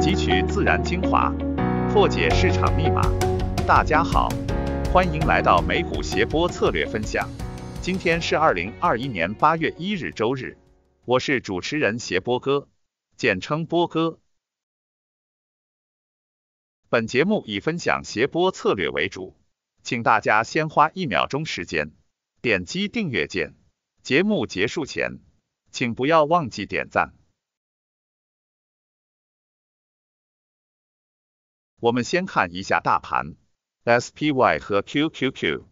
汲取自然精华，破解市场密码。大家好，欢迎来到美股斜波策略分享。今天是二零二一年八月一日周日，我是主持人斜波哥，简称波哥。本节目以分享斜波策略为主，请大家先花一秒钟时间点击订阅键。节目结束前。请不要忘记点赞。我们先看一下大盘，SPY 和 QQQ。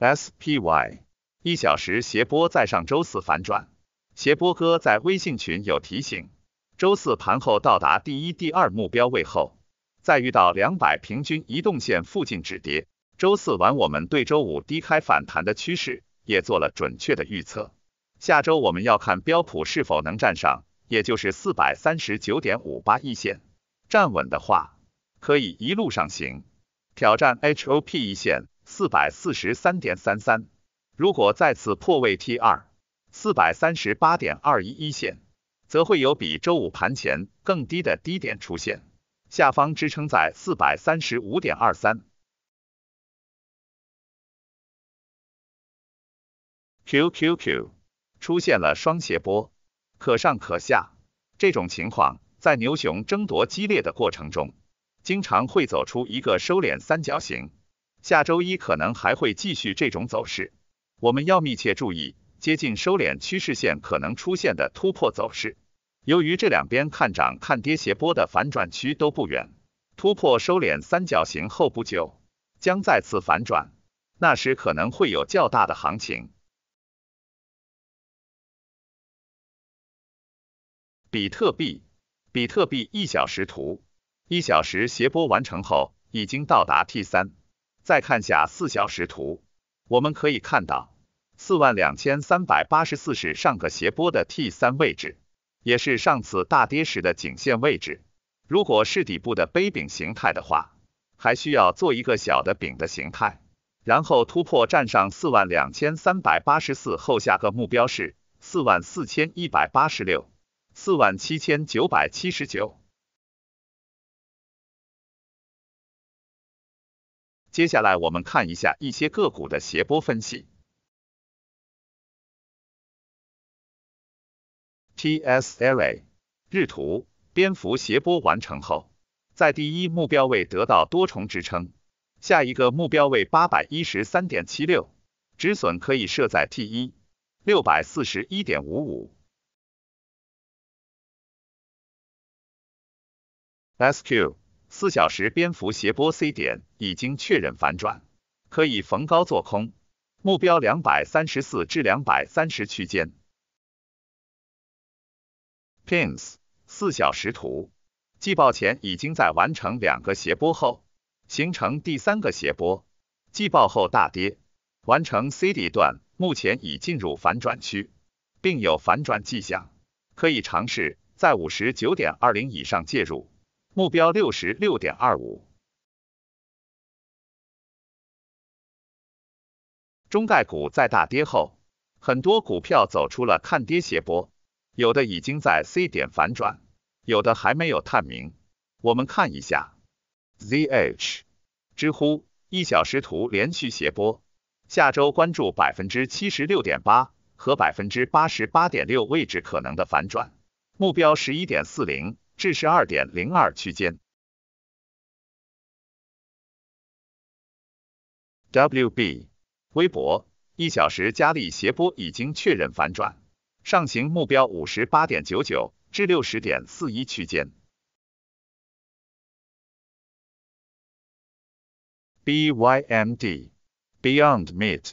SPY 一小时斜波在上周四反转，斜波哥在微信群有提醒，周四盘后到达第一、第二目标位后，再遇到两百平均移动线附近止跌。周四晚我们对周五低开反弹的趋势。也做了准确的预测。下周我们要看标普是否能站上，也就是四百三十九点五八一线，站稳的话，可以一路上行，挑战 H O P 一线四百四十三点三三。如果再次破位 T 二四百三十八点二一一线，则会有比周五盘前更低的低点出现，下方支撑在四百三十五点二三。Q Q Q 出现了双斜波，可上可下。这种情况在牛熊争夺激烈的过程中，经常会走出一个收敛三角形。下周一可能还会继续这种走势，我们要密切注意接近收敛趋势线可能出现的突破走势。由于这两边看涨看跌斜波的反转区都不远，突破收敛三角形后不久将再次反转，那时可能会有较大的行情。比特币，比特币一小时图，一小时斜波完成后已经到达 T 三。再看下四小时图，我们可以看到四万两千三百八十四是上个斜波的 T 三位置，也是上次大跌时的颈线位置。如果是底部的杯柄形态的话，还需要做一个小的柄的形态，然后突破站上四万两千三百八十四后，下个目标是四万四千一百八十六。四万七千九百七十九。接下来我们看一下一些个股的斜波分析。TSLA 日图，蝙蝠斜波完成后，在第一目标位得到多重支撑，下一个目标位八百一十三点七六，止损可以设在 T 一六百四十一点五五。SQ 四小时蝙蝠斜波 C 点已经确认反转，可以逢高做空，目标两百三十四至两百三十区间。PINS 四小时图，季报前已经在完成两个斜波后形成第三个斜波，季报后大跌，完成 CD 段，目前已进入反转区，并有反转迹象，可以尝试在五十九点二零以上介入。目标六十六点二五。中概股在大跌后，很多股票走出了看跌斜波，有的已经在 C 点反转，有的还没有探明。我们看一下 ZH，知乎一小时图连续斜波，下周关注百分之七十六点八和百分之八十八点六位置可能的反转，目标十一点四零。至十二点零二区间。WB 微博一小时加力斜波已经确认反转，上行目标五十八点九九至六十点四一区间。BYMD Beyond Meat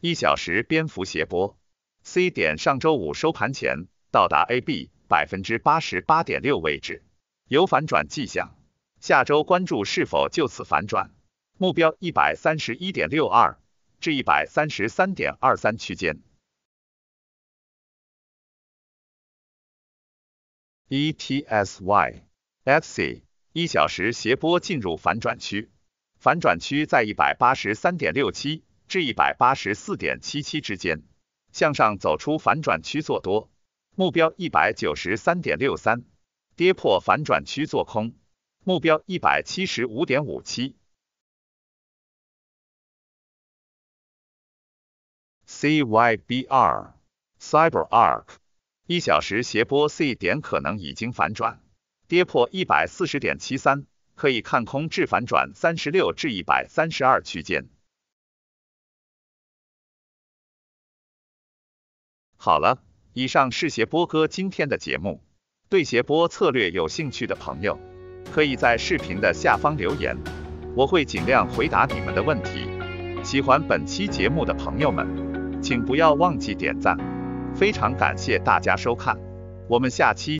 一小时蝙蝠斜波，C 点上周五收盘前到达 AB。百分之八十八点六位置有反转迹象，下周关注是否就此反转，目标一百三十一点六二至一百三十三点二三区间。E T S Y X C 一小时斜波进入反转区，反转区在一百八十三点六七至一百八十四点七七之间，向上走出反转区做多。目标一百九十三点六三，跌破反转区做空，目标一百七十五点五七。CYBR c y b e r a r c 一小时斜波 C 点可能已经反转，跌破一百四十点七三，可以看空至反转三十六至一百三十二区间。好了。以上是斜波哥今天的节目。对斜波策略有兴趣的朋友，可以在视频的下方留言，我会尽量回答你们的问题。喜欢本期节目的朋友们，请不要忘记点赞。非常感谢大家收看，我们下期。